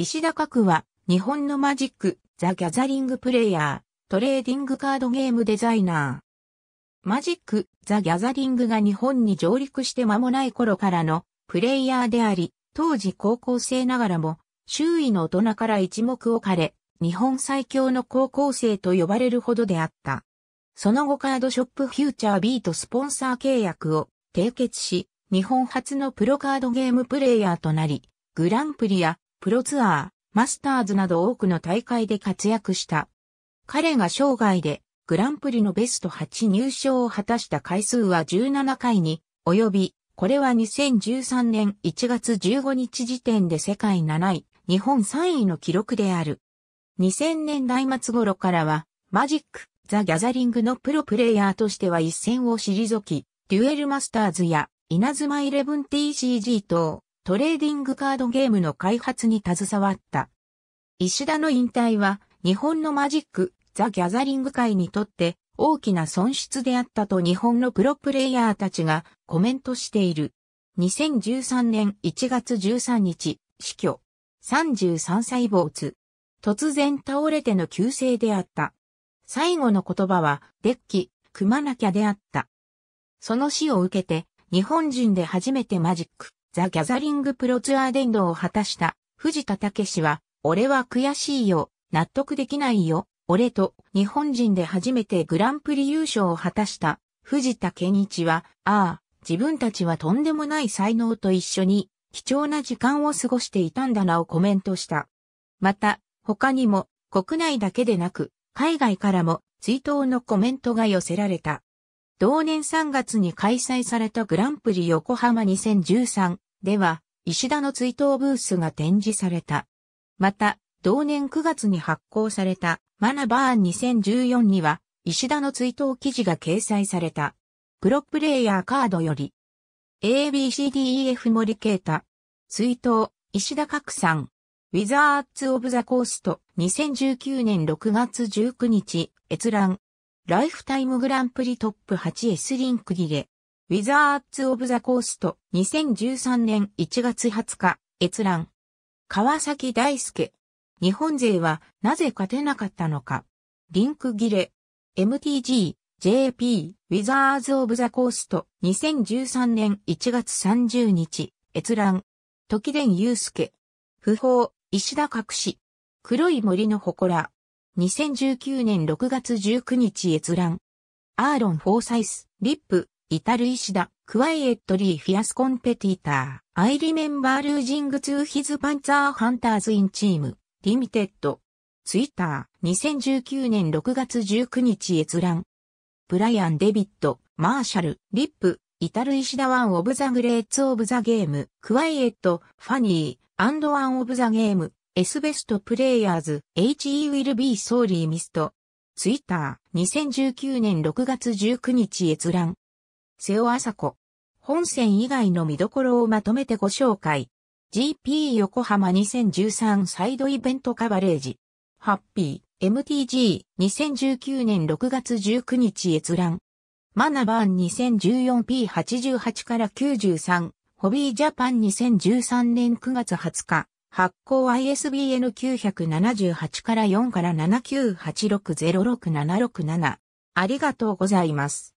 石田角は日本のマジック、ザ・ギャザリングプレイヤー、トレーディングカードゲームデザイナー。マジック、ザ・ギャザリングが日本に上陸して間もない頃からのプレイヤーであり、当時高校生ながらも周囲の大人から一目置かれ、日本最強の高校生と呼ばれるほどであった。その後カードショップフューチャー B とスポンサー契約を締結し、日本初のプロカードゲームプレイヤーとなり、グランプリやプロツアー、マスターズなど多くの大会で活躍した。彼が生涯でグランプリのベスト8入賞を果たした回数は17回に及び、これは2013年1月15日時点で世界7位、日本3位の記録である。2000年代末頃からは、マジック、ザ・ギャザリングのプロプレイヤーとしては一線を退き、デュエルマスターズや、稲妻 11TCG 等、トレーディングカードゲームの開発に携わった。石田の引退は、日本のマジック、ザ・ギャザリング界にとって大きな損失であったと日本のプロプレイヤーたちがコメントしている。2013年1月13日、死去。33歳坊主。突然倒れての急性であった。最後の言葉は、デッキ、組まなきゃであった。その死を受けて、日本人で初めてマジック、ザ・ギャザリング・プロツアー伝道を果たした藤田武氏は、俺は悔しいよ、納得できないよ、俺と日本人で初めてグランプリ優勝を果たした藤田健一は、ああ、自分たちはとんでもない才能と一緒に貴重な時間を過ごしていたんだなをコメントした。また、他にも国内だけでなく海外からも追悼のコメントが寄せられた。同年3月に開催されたグランプリ横浜2013では、石田の追悼ブースが展示された。また、同年9月に発行されたマナバーン2014には、石田の追悼記事が掲載された。プロプレイヤーカードより、ABCDEF 森啓太、追悼、石田拡さん、ウィザーツ・オブ・ザ・コースト、2019年6月19日、閲覧。ライフタイムグランプリトップ 8S リンク切れ。ウィザーズ・オブ・ザ・コースト2013年1月20日閲覧。川崎大輔。日本勢はなぜ勝てなかったのか。リンク切れ。MTG、JP、ウィザーズ・オブ・ザ・コースト2013年1月30日閲覧。時伝祐介。不法、石田隠し。黒い森の祠。2019年6月19日閲覧。アーロン・フォーサイス、リップ、イタル・イシダ、クワイエット・リー・フィアス・コンペティター、アイ・リメンバー・ルージング・ツー・ヒズ・パンツァー・ハンターズ・イン・チーム、リミテッド。ツイッター、2019年6月19日閲覧。ブライアン・デビット、マーシャル、リップ、イタル・イシダ・ワン・オブ・ザ・グレーツ・オブ・ザ・ゲーム、クワイエット、ファニー、アンド・ワン・オブ・ザ・ゲーム、S ベストプレイヤーズ HE will be sorry missed ツイッター2019年6月19日閲覧瀬尾麻子本戦以外の見どころをまとめてご紹介 GP 横浜2013サイドイベントカバレージハッピー MTG 2019年6月19日閲覧マナバーン 2014P88 から93ホビージャパン2013年9月20日発行 ISBN 978から4から79860677。ありがとうございます。